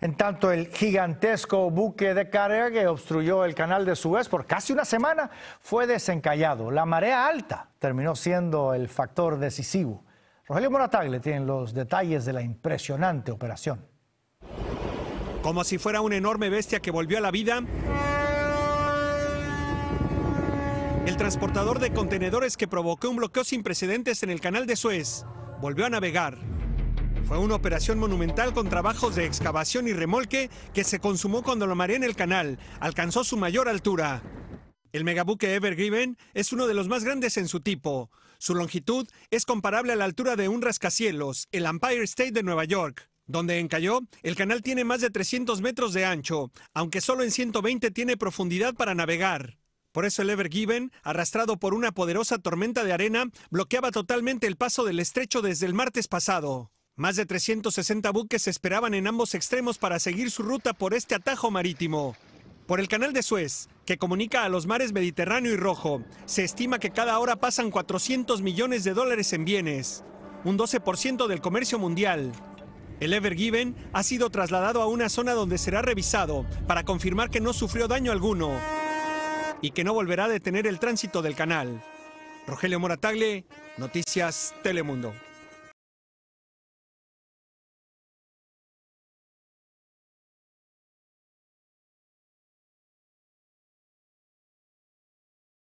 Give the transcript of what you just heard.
En tanto, el gigantesco buque de carga que obstruyó el canal de Suez por casi una semana fue desencallado. La marea alta terminó siendo el factor decisivo. Rogelio le tiene los detalles de la impresionante operación. Como si fuera una enorme bestia que volvió a la vida, el transportador de contenedores que provocó un bloqueo sin precedentes en el canal de Suez volvió a navegar. Fue una operación monumental con trabajos de excavación y remolque que se consumó cuando la marea en el canal alcanzó su mayor altura. El megabuque Evergiven es uno de los más grandes en su tipo. Su longitud es comparable a la altura de un rascacielos, el Empire State de Nueva York. Donde encalló, el canal tiene más de 300 metros de ancho, aunque solo en 120 tiene profundidad para navegar. Por eso el Evergiven, arrastrado por una poderosa tormenta de arena, bloqueaba totalmente el paso del estrecho desde el martes pasado. Más de 360 buques esperaban en ambos extremos para seguir su ruta por este atajo marítimo. Por el canal de Suez, que comunica a los mares Mediterráneo y Rojo, se estima que cada hora pasan 400 millones de dólares en bienes, un 12% del comercio mundial. El Ever Given ha sido trasladado a una zona donde será revisado para confirmar que no sufrió daño alguno y que no volverá a detener el tránsito del canal. Rogelio Moratagle, Noticias Telemundo.